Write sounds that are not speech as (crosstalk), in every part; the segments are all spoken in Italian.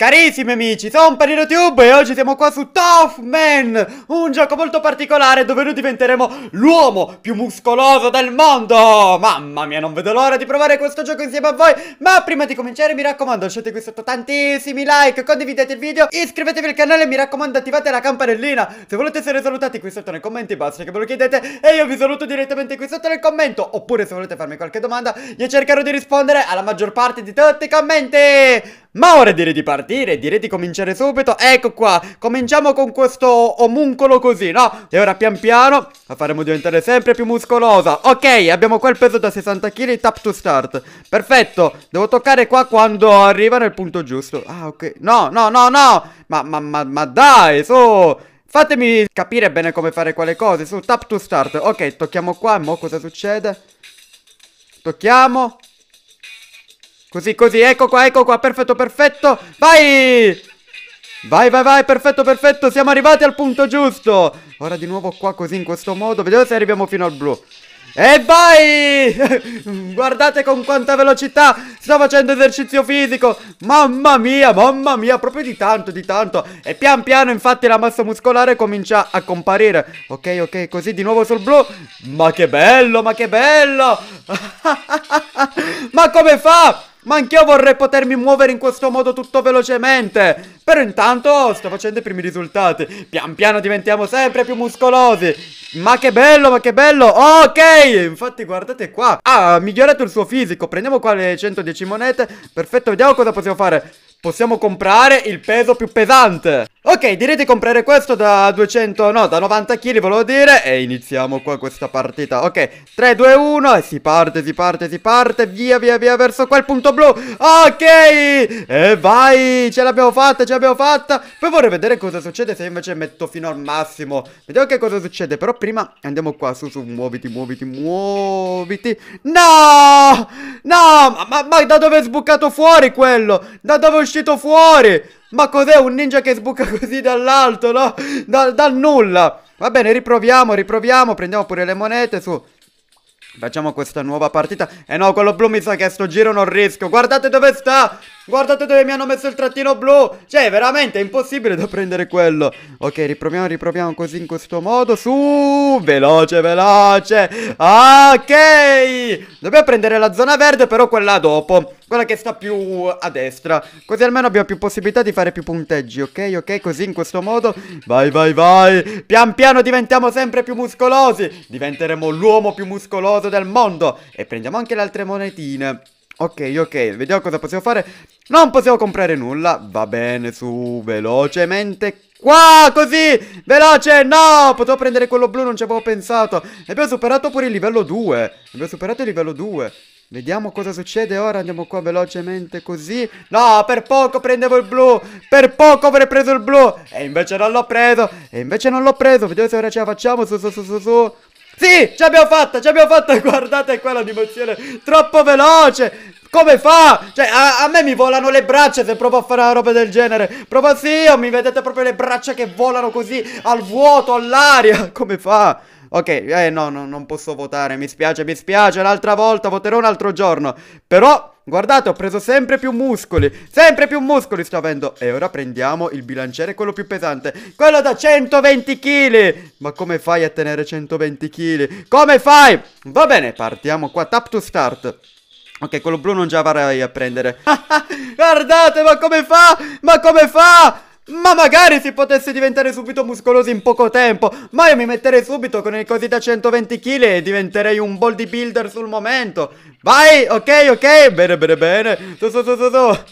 Carissimi amici, sono PaninoTube e oggi siamo qua su Tough Man, un gioco molto particolare dove noi diventeremo l'uomo più muscoloso del mondo! Mamma mia, non vedo l'ora di provare questo gioco insieme a voi, ma prima di cominciare mi raccomando lasciate qui sotto tantissimi like, condividete il video, iscrivetevi al canale e mi raccomando attivate la campanellina, se volete essere salutati qui sotto nei commenti basta che me lo chiedete e io vi saluto direttamente qui sotto nel commento, oppure se volete farmi qualche domanda io cercherò di rispondere alla maggior parte di tutti i commenti! Ma ora direi di partire, direi di cominciare subito Ecco qua, cominciamo con questo omuncolo così, no? E ora pian piano la faremo diventare sempre più muscolosa Ok, abbiamo qua il peso da 60 kg, tap to start Perfetto, devo toccare qua quando arriva nel punto giusto Ah ok, no, no, no, no Ma, ma, ma, ma dai, su Fatemi capire bene come fare quale cose Su, tap to start Ok, tocchiamo qua, mo cosa succede? Tocchiamo Così, così, ecco qua, ecco qua, perfetto, perfetto. Vai! Vai, vai, vai, perfetto, perfetto, siamo arrivati al punto giusto. Ora di nuovo qua così, in questo modo. Vediamo se arriviamo fino al blu. E vai! (laughs) Guardate con quanta velocità sto facendo esercizio fisico. Mamma mia, mamma mia, proprio di tanto, di tanto. E pian piano infatti la massa muscolare comincia a comparire. Ok, ok, così di nuovo sul blu. Ma che bello, ma che bello! (laughs) ma come fa? Ma anch'io vorrei potermi muovere in questo modo tutto velocemente. Però intanto sto facendo i primi risultati. Pian piano diventiamo sempre più muscolosi. Ma che bello, ma che bello. Ok, infatti guardate qua. Ah, ha migliorato il suo fisico. Prendiamo qua le 110 monete. Perfetto, vediamo cosa possiamo fare. Possiamo comprare il peso più pesante. Ok, direte comprare questo da 200, no, da 90 kg volevo dire E iniziamo qua questa partita Ok, 3, 2, 1 e si parte, si parte, si parte Via, via, via verso quel punto blu Ok, e vai, ce l'abbiamo fatta, ce l'abbiamo fatta Poi vorrei vedere cosa succede se invece metto fino al massimo Vediamo che cosa succede, però prima andiamo qua su, su, muoviti, muoviti, muoviti No, no, ma, ma da dove è sbucato fuori quello? Da dove è uscito fuori? Ma cos'è un ninja che sbuca così dall'alto, no? Da, dal nulla! Va bene, riproviamo, riproviamo, prendiamo pure le monete, su... Facciamo questa nuova partita Eh no, quello blu mi sa che a sto giro non rischio Guardate dove sta Guardate dove mi hanno messo il trattino blu Cioè, veramente, è impossibile da prendere quello Ok, riproviamo, riproviamo così in questo modo Su, veloce, veloce Ok Dobbiamo prendere la zona verde, però quella dopo quella che sta più a destra. Così almeno abbiamo più possibilità di fare più punteggi, ok? Ok, così in questo modo. Vai, vai, vai. Pian piano diventiamo sempre più muscolosi. Diventeremo l'uomo più muscoloso del mondo. E prendiamo anche le altre monetine. Ok, ok, vediamo cosa possiamo fare. Non possiamo comprare nulla. Va bene, su, velocemente. Qua, così, veloce, no, potevo prendere quello blu, non ci avevo pensato. abbiamo superato pure il livello 2. Abbiamo superato il livello 2. Vediamo cosa succede ora, andiamo qua velocemente così No, per poco prendevo il blu Per poco avrei preso il blu E invece non l'ho preso E invece non l'ho preso, vediamo se ora ce la facciamo Su, su, su, su, su Sì, ce l'abbiamo fatta, ce l'abbiamo fatta (laughs) Guardate qua l'animazione Troppo veloce come fa? Cioè, a, a, me mi volano le braccia se provo a fare una roba del genere. Provo sì, mi vedete proprio le braccia che volano così al vuoto, all'aria. (laughs) Come fa? Ok, eh no, no, non posso votare, mi spiace, mi spiace, un'altra volta, voterò un altro giorno. Però, guardate, ho preso sempre più muscoli, sempre più muscoli sto avendo. E ora prendiamo il bilanciere, quello più pesante, quello da 120 kg. Ma come fai a tenere 120 kg? Come fai? Va bene, partiamo qua, tap to start. Ok, quello blu non già varrai a prendere. (laughs) Guardate, ma come fa? Ma come fa? Ma magari si potesse diventare subito muscolosi in poco tempo. Ma io mi metterei subito con i cosi da 120 kg e diventerei un bodybuilder sul momento. Vai, ok, ok, bene, bene, bene. So, so, so, so, so. (laughs)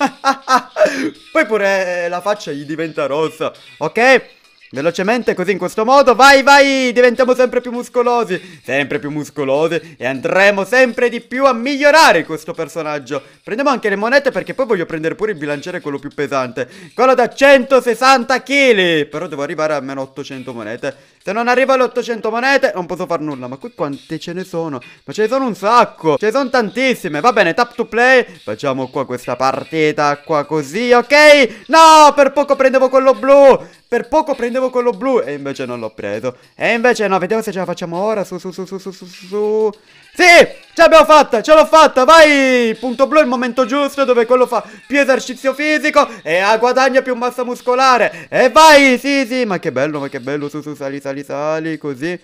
Poi pure eh, la faccia gli diventa rossa. Ok? Velocemente così in questo modo Vai vai diventiamo sempre più muscolosi Sempre più muscolosi E andremo sempre di più a migliorare questo personaggio Prendiamo anche le monete perché poi voglio prendere pure il bilanciere quello più pesante Quello da 160 kg Però devo arrivare a meno 800 monete se non arrivo alle 800 monete non posso far nulla. Ma qui quante ce ne sono? Ma ce ne sono un sacco. Ce ne sono tantissime. Va bene, tap to play. Facciamo qua questa partita qua così, ok? No, per poco prendevo quello blu. Per poco prendevo quello blu. E invece non l'ho preso. E invece no, vediamo se ce la facciamo ora. Su, su, su, su, su, su, su. Sì! Ce l'abbiamo fatta, ce l'ho fatta, vai! Punto blu è il momento giusto dove quello fa più esercizio fisico e guadagna più massa muscolare. E vai, sì, sì, ma che bello, ma che bello, su, su, sali, sali, sali, così.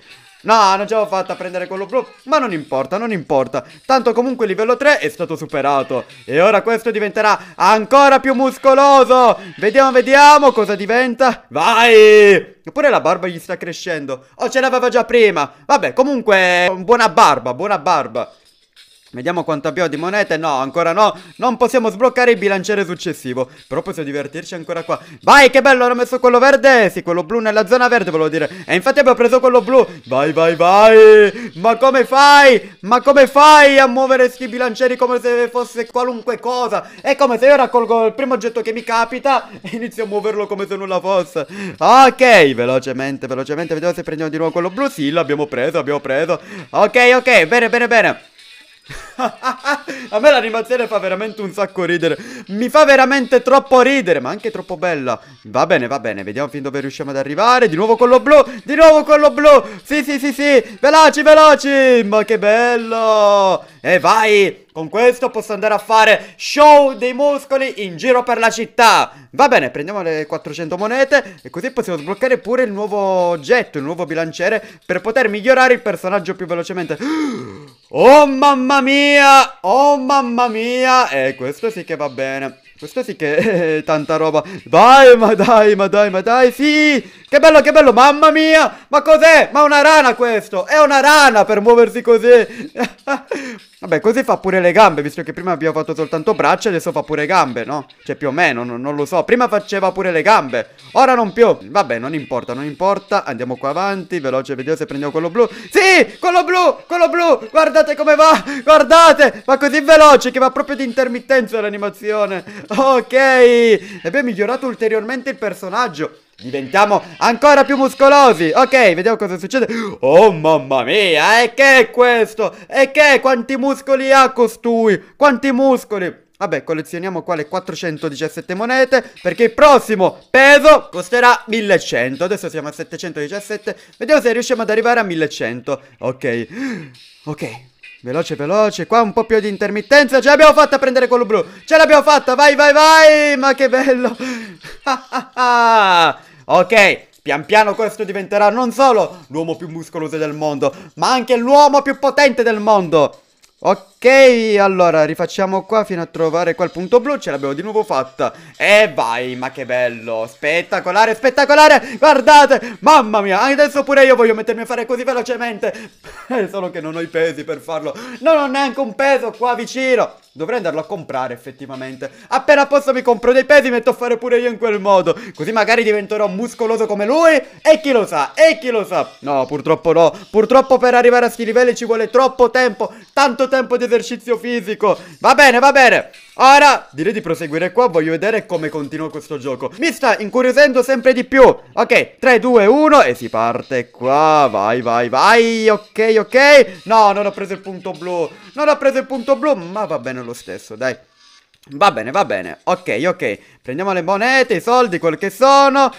No, non ce l'ho fatta a prendere quello blu, ma non importa, non importa. Tanto comunque il livello 3 è stato superato e ora questo diventerà ancora più muscoloso. Vediamo, vediamo cosa diventa. Vai! Oppure la barba gli sta crescendo. Oh, ce l'aveva già prima. Vabbè, comunque, buona barba, buona barba. Vediamo quanto abbiamo di monete. No, ancora no. Non possiamo sbloccare il bilanciere successivo. Però possiamo divertirci ancora qua. Vai, che bello, hanno messo quello verde. Sì, quello blu nella zona verde, volevo dire. E infatti abbiamo preso quello blu. Vai, vai, vai. Ma come fai? Ma come fai a muovere sti bilancieri come se fosse qualunque cosa? È come se io raccolgo il primo oggetto che mi capita e inizio a muoverlo come se nulla fosse. Ok, velocemente, velocemente. Vediamo se prendiamo di nuovo quello blu. Sì, l'abbiamo preso, l'abbiamo preso. Ok, ok, bene, bene, bene. (laughs) a me l'animazione fa veramente un sacco ridere. Mi fa veramente troppo ridere, ma anche troppo bella. Va bene, va bene, vediamo fin dove riusciamo ad arrivare. Di nuovo quello blu, di nuovo quello blu. Sì, sì, sì, sì. Veloci, veloci. Ma che bello. E vai. Con questo posso andare a fare show dei muscoli in giro per la città Va bene, prendiamo le 400 monete E così possiamo sbloccare pure il nuovo oggetto, il nuovo bilanciere Per poter migliorare il personaggio più velocemente (gasps) Oh mamma mia, oh mamma mia E eh, questo sì che va bene questo sì che è eh, tanta roba. Dai, ma dai, ma dai, ma dai, sì! Che bello, che bello, mamma mia! Ma cos'è? Ma una rana questo! È una rana per muoversi così! (laughs) Vabbè, così fa pure le gambe, visto che prima abbiamo fatto soltanto braccia, adesso fa pure gambe, no? Cioè, più o meno, non, non lo so. Prima faceva pure le gambe, ora non più. Vabbè, non importa, non importa. Andiamo qua avanti, veloce, vediamo se prendiamo quello blu. Sì, quello blu, quello blu! Guardate come va, guardate! Va così veloce che va proprio di intermittenza l'animazione. Ok, abbiamo migliorato ulteriormente il personaggio. Diventiamo ancora più muscolosi Ok, vediamo cosa succede Oh mamma mia, e che è questo? E che? Quanti muscoli ha costui? Quanti muscoli? Vabbè, collezioniamo qua le 417 monete Perché il prossimo peso costerà 1100 Adesso siamo a 717 Vediamo se riusciamo ad arrivare a 1100 Ok Ok Veloce, veloce. Qua un po' più di intermittenza. Ce l'abbiamo fatta a prendere quello blu. Ce l'abbiamo fatta. Vai, vai, vai. Ma che bello. (laughs) ok. Pian piano questo diventerà non solo l'uomo più muscoloso del mondo, ma anche l'uomo più potente del mondo. Ok, allora rifacciamo qua fino a trovare quel punto blu, ce l'abbiamo di nuovo fatta E vai, ma che bello, spettacolare, spettacolare, guardate, mamma mia, adesso pure io voglio mettermi a fare così velocemente (laughs) eh, Solo che non ho i pesi per farlo, non ho neanche un peso qua vicino Dovrei andarlo a comprare effettivamente Appena posso mi compro dei pesi, metto a fare pure io in quel modo Così magari diventerò muscoloso come lui E chi lo sa, e chi lo sa No, purtroppo no, purtroppo per arrivare a sti livelli ci vuole troppo tempo Tanto tempo tempo di esercizio fisico Va bene, va bene Ora direi di proseguire qua, voglio vedere come continua questo gioco Mi sta incuriosendo sempre di più Ok, 3, 2, 1 e si parte qua Vai, vai, vai, ok, ok No, non ho preso il punto blu Non ho preso il punto blu, ma va bene lo stesso, dai Va bene, va bene, ok, ok Prendiamo le monete, i soldi, quel che sono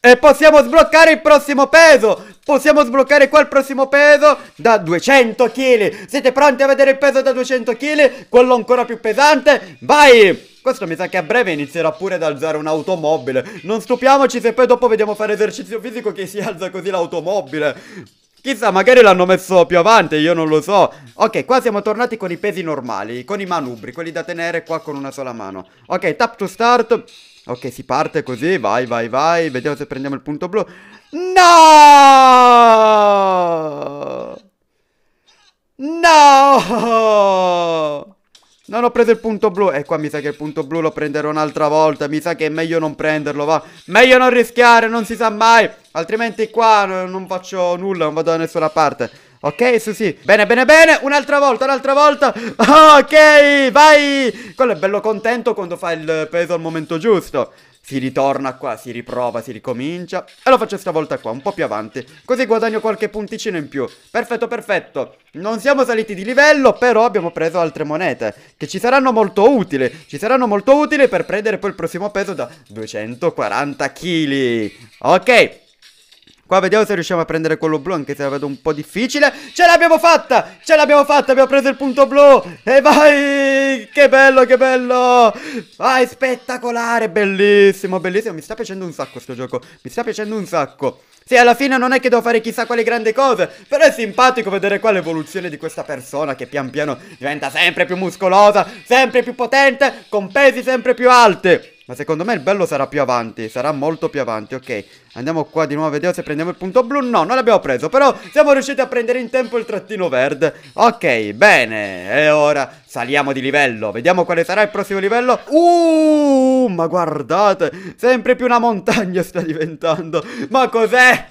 e possiamo sbloccare il prossimo peso! Possiamo sbloccare qua il prossimo peso da 200 kg! Siete pronti a vedere il peso da 200 kg? Quello ancora più pesante? Vai! Questo mi sa che a breve inizierà pure ad alzare un'automobile. Non stupiamoci se poi dopo vediamo fare esercizio fisico che si alza così l'automobile. Chissà, magari l'hanno messo più avanti, io non lo so. Ok, qua siamo tornati con i pesi normali, con i manubri, quelli da tenere qua con una sola mano. Ok, tap to start. Ok, si parte così, vai, vai, vai, vediamo se prendiamo il punto blu. No! No! Non ho preso il punto blu. E qua mi sa che il punto blu lo prenderò un'altra volta. Mi sa che è meglio non prenderlo, va. Meglio non rischiare, non si sa mai. Altrimenti qua non faccio nulla, non vado da nessuna parte. Ok, sì, sì. Bene, bene, bene. Un'altra volta, un'altra volta. Ok, vai. Quello è bello contento quando fa il peso al momento giusto. Si ritorna qua, si riprova, si ricomincia. E lo faccio stavolta qua, un po' più avanti. Così guadagno qualche punticino in più. Perfetto, perfetto. Non siamo saliti di livello, però abbiamo preso altre monete. Che ci saranno molto utili. Ci saranno molto utili per prendere poi il prossimo peso da 240 kg. Ok. Qua vediamo se riusciamo a prendere quello blu, anche se la vedo un po' difficile. Ce l'abbiamo fatta! Ce l'abbiamo fatta! Abbiamo preso il punto blu! E vai! Che bello, che bello! Vai, spettacolare! Bellissimo, bellissimo. Mi sta piacendo un sacco sto gioco. Mi sta piacendo un sacco. Sì, alla fine non è che devo fare chissà quali grandi cose, però è simpatico vedere qua l'evoluzione di questa persona che pian piano diventa sempre più muscolosa, sempre più potente, con pesi sempre più alti. Ma secondo me il bello sarà più avanti, sarà molto più avanti, ok. Andiamo qua di nuovo a vedere se prendiamo il punto blu. No, non l'abbiamo preso, però siamo riusciti a prendere in tempo il trattino verde. Ok, bene. E ora saliamo di livello. Vediamo quale sarà il prossimo livello. Uh, ma guardate, sempre più una montagna sta diventando. Ma cos'è?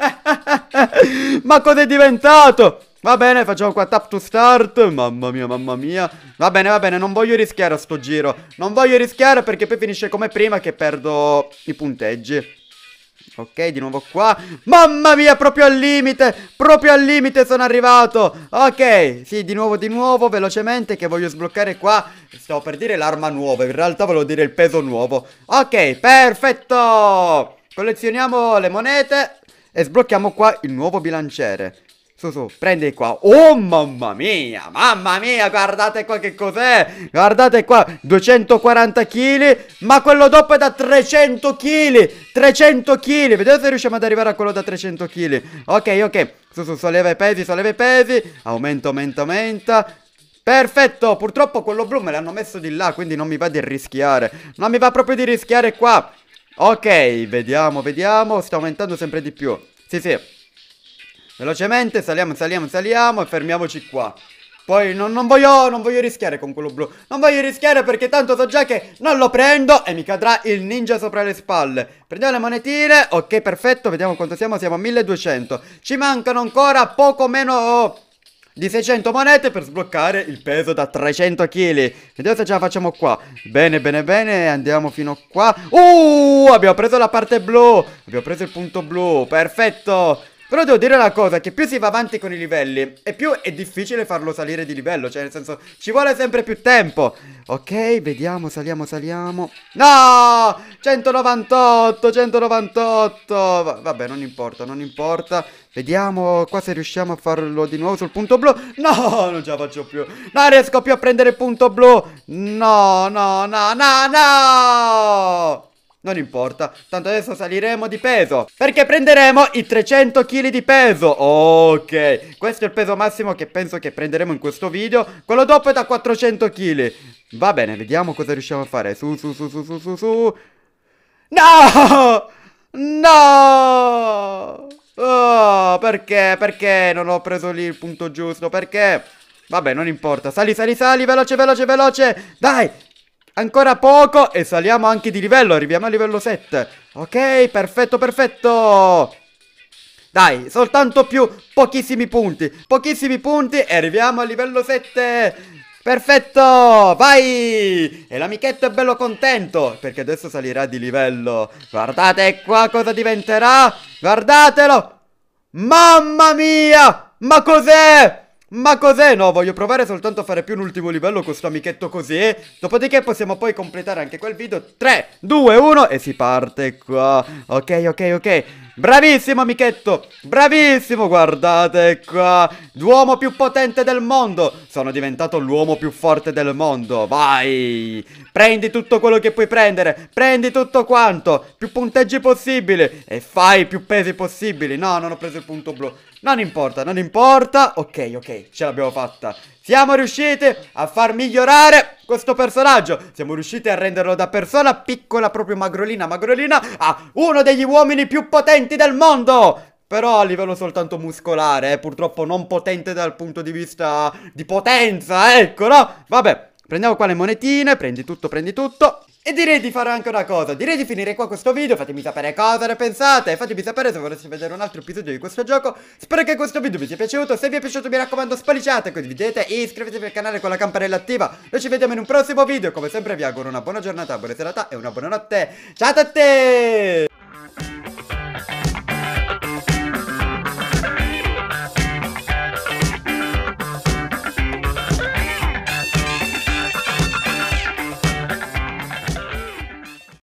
(laughs) ma cos'è diventato? Va bene, facciamo qua tap to start. Mamma mia, mamma mia. Va bene, va bene, non voglio rischiare a sto giro. Non voglio rischiare perché poi finisce come prima che perdo i punteggi. Ok, di nuovo qua. Mamma mia, proprio al limite. Proprio al limite sono arrivato. Ok, sì, di nuovo, di nuovo, velocemente che voglio sbloccare qua. Stavo per dire l'arma nuova, in realtà volevo dire il peso nuovo. Ok, perfetto. Collezioniamo le monete e sblocchiamo qua il nuovo bilanciere su, su, prendi qua. Oh, mamma mia, mamma mia, guardate qua che cos'è. Guardate qua, 240 kg, ma quello dopo è da 300 kg. 300 kg, vediamo se riusciamo ad arrivare a quello da 300 kg. Ok, ok, su, su, solleva i pesi, solleva i pesi. Aumenta, aumenta, aumenta. Perfetto, purtroppo quello blu me l'hanno messo di là, quindi non mi va di rischiare. Non mi va proprio di rischiare qua. Ok, vediamo, vediamo, sta aumentando sempre di più. Sì, sì. Velocemente saliamo, saliamo, saliamo e fermiamoci qua. Poi non, non, voglio, non voglio rischiare con quello blu. Non voglio rischiare perché tanto so già che non lo prendo e mi cadrà il ninja sopra le spalle. Prendiamo le monetine. Ok, perfetto. Vediamo quanto siamo. Siamo a 1200. Ci mancano ancora poco meno di 600 monete per sbloccare il peso da 300 kg. Vediamo se ce la facciamo qua. Bene, bene, bene. Andiamo fino qua. Uh, abbiamo preso la parte blu. Abbiamo preso il punto blu. Perfetto. Però devo dire una cosa, che più si va avanti con i livelli, e più è difficile farlo salire di livello, cioè nel senso, ci vuole sempre più tempo. Ok, vediamo, saliamo, saliamo. No! 198, 198! Va vabbè, non importa, non importa. Vediamo qua se riusciamo a farlo di nuovo sul punto blu. No, non ce la faccio più. Non riesco più a prendere il punto blu. No, no, no, no, no! Non importa, tanto adesso saliremo di peso Perché prenderemo i 300 kg di peso Ok, questo è il peso massimo che penso che prenderemo in questo video Quello dopo è da 400 kg Va bene, vediamo cosa riusciamo a fare Su, su, su, su, su, su, su No! No! Oh, perché? Perché non ho preso lì il punto giusto? Perché? Vabbè, non importa Sali, sali, sali, veloce, veloce, veloce Dai, Ancora poco e saliamo anche di livello, arriviamo a livello 7. Ok, perfetto, perfetto. Dai, soltanto più pochissimi punti, pochissimi punti e arriviamo a livello 7. Perfetto, vai! E l'amichetto è bello contento, perché adesso salirà di livello. Guardate qua cosa diventerà, guardatelo! Mamma mia, ma cos'è? Ma cos'è? No, voglio provare soltanto a fare più un ultimo livello con sto amichetto così eh. Dopodiché possiamo poi completare anche quel video 3, 2, 1 e si parte qua Ok, ok, ok Bravissimo amichetto, bravissimo, guardate qua L'uomo più potente del mondo Sono diventato l'uomo più forte del mondo, vai Prendi tutto quello che puoi prendere Prendi tutto quanto Più punteggi possibili E fai più pesi possibili No, non ho preso il punto blu Non importa, non importa Ok, ok, ce l'abbiamo fatta siamo riusciti a far migliorare questo personaggio. Siamo riusciti a renderlo da persona piccola, proprio magrolina, magrolina, a uno degli uomini più potenti del mondo. Però a livello soltanto muscolare, eh, purtroppo non potente dal punto di vista di potenza, ecco, no? Vabbè, prendiamo qua le monetine, prendi tutto, prendi tutto. E direi di fare anche una cosa, direi di finire qua questo video, fatemi sapere cosa ne pensate, fatemi sapere se vorreste vedere un altro episodio di questo gioco, spero che questo video vi sia piaciuto, se vi è piaciuto mi raccomando spaliciate, condividete e iscrivetevi al canale con la campanella attiva, noi ci vediamo in un prossimo video, come sempre vi auguro una buona giornata, buona serata e una buona notte, ciao a tutti!